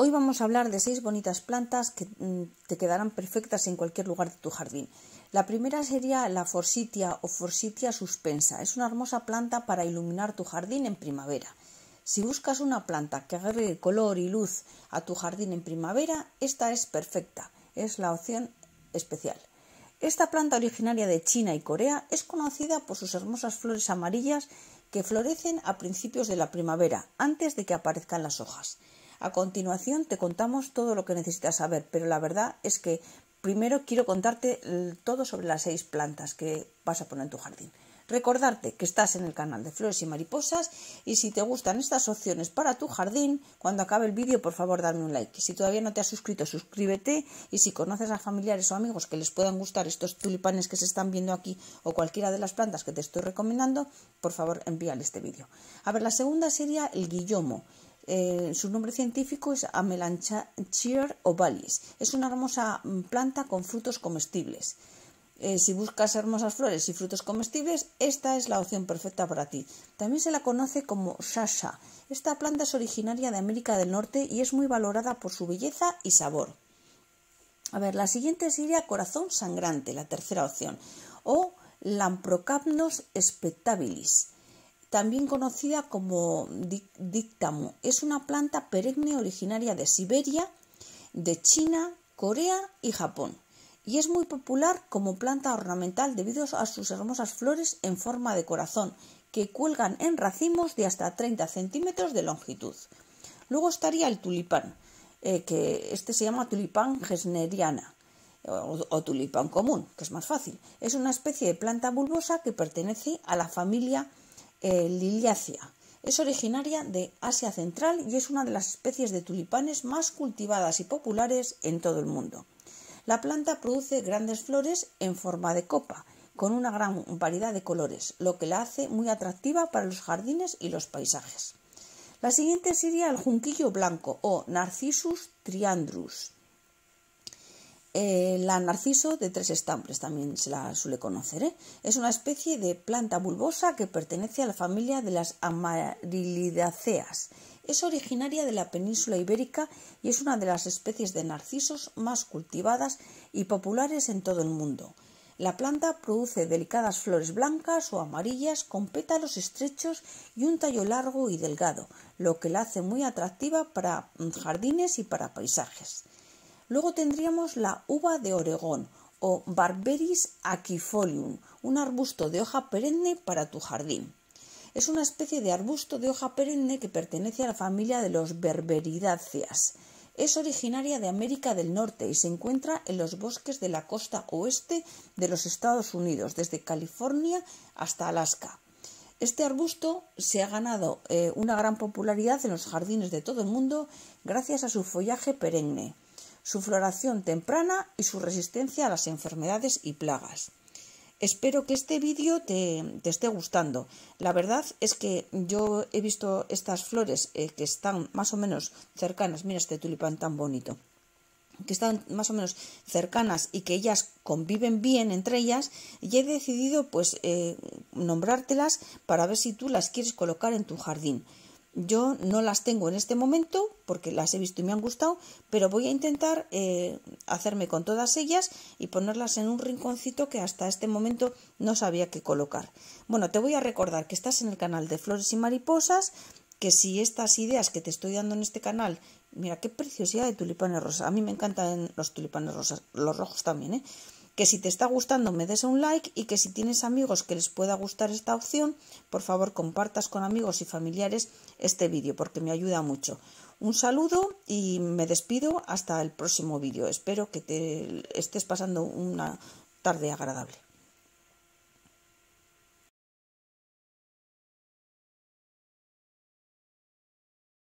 Hoy vamos a hablar de seis bonitas plantas que mm, te quedarán perfectas en cualquier lugar de tu jardín. La primera sería la forsythia o forsythia suspensa. Es una hermosa planta para iluminar tu jardín en primavera. Si buscas una planta que agregue color y luz a tu jardín en primavera, esta es perfecta. Es la opción especial. Esta planta originaria de China y Corea es conocida por sus hermosas flores amarillas que florecen a principios de la primavera, antes de que aparezcan las hojas. A continuación te contamos todo lo que necesitas saber, pero la verdad es que primero quiero contarte todo sobre las seis plantas que vas a poner en tu jardín. Recordarte que estás en el canal de Flores y Mariposas y si te gustan estas opciones para tu jardín, cuando acabe el vídeo por favor dame un like. Si todavía no te has suscrito, suscríbete y si conoces a familiares o amigos que les puedan gustar estos tulipanes que se están viendo aquí o cualquiera de las plantas que te estoy recomendando, por favor envíale este vídeo. A ver, la segunda sería el guillomo. Eh, su nombre científico es Amelanchier ovalis. Es una hermosa mm, planta con frutos comestibles. Eh, si buscas hermosas flores y frutos comestibles, esta es la opción perfecta para ti. También se la conoce como sasha. Esta planta es originaria de América del Norte y es muy valorada por su belleza y sabor. A ver, la siguiente sería corazón sangrante, la tercera opción, o Lamprocapnos spectabilis también conocida como díctamo. Es una planta perenne originaria de Siberia, de China, Corea y Japón. Y es muy popular como planta ornamental debido a sus hermosas flores en forma de corazón que cuelgan en racimos de hasta 30 centímetros de longitud. Luego estaría el tulipán, eh, que este se llama tulipán gesneriana o, tulipán común, que es más fácil. Es una especie de planta bulbosa que pertenece a la familia eh, Liliacea Es originaria de Asia Central y es una de las especies de tulipanes más cultivadas y populares en todo el mundo. La planta produce grandes flores en forma de copa, con una gran variedad de colores, lo que la hace muy atractiva para los jardines y los paisajes. La siguiente sería el junquillo blanco o Narcissus triandrus. Eh, la narciso de tres estambres también se la suele conocer. ¿eh? Es una especie de planta bulbosa que pertenece a la familia de las amarilidaceas. Es originaria de la península ibérica y es una de las especies de narcisos más cultivadas y populares en todo el mundo. La planta produce delicadas flores blancas o amarillas con pétalos estrechos y un tallo largo y delgado, lo que la hace muy atractiva para jardines y para paisajes. Luego tendríamos la uva de Oregón o Barberis aquifolium, un arbusto de hoja perenne para tu jardín. Es una especie de arbusto de hoja perenne que pertenece a la familia de los berberidáceas. Es originaria de América del Norte y se encuentra en los bosques de la costa oeste de los Estados Unidos, desde California hasta Alaska. Este arbusto se ha ganado eh, una gran popularidad en los jardines de todo el mundo gracias a su follaje perenne su floración temprana y su resistencia a las enfermedades y plagas. Espero que este vídeo te, esté gustando. La verdad es que yo he visto estas flores eh, que están más o menos cercanas. Mira este tulipán tan bonito. Que están más o menos cercanas y que ellas conviven bien entre ellas. Y he decidido pues eh, nombrártelas para ver si tú las quieres colocar en tu jardín. Yo no las tengo en este momento porque las he visto y me han gustado, pero voy a intentar eh, hacerme con todas ellas y ponerlas en un rinconcito que hasta este momento no sabía qué colocar. Bueno, te voy a recordar que estás en el canal de Flores y Mariposas, que si estas ideas que te estoy dando en este canal, mira qué preciosidad de tulipanes rosas, a mí me encantan los tulipanes rosas, los rojos también, ¿eh? que si te está gustando me des un like y que si tienes amigos que les pueda gustar esta opción, por favor compartas con amigos y familiares este vídeo porque me ayuda mucho. Un saludo y me despido hasta el próximo vídeo. Espero que te estés pasando una tarde agradable.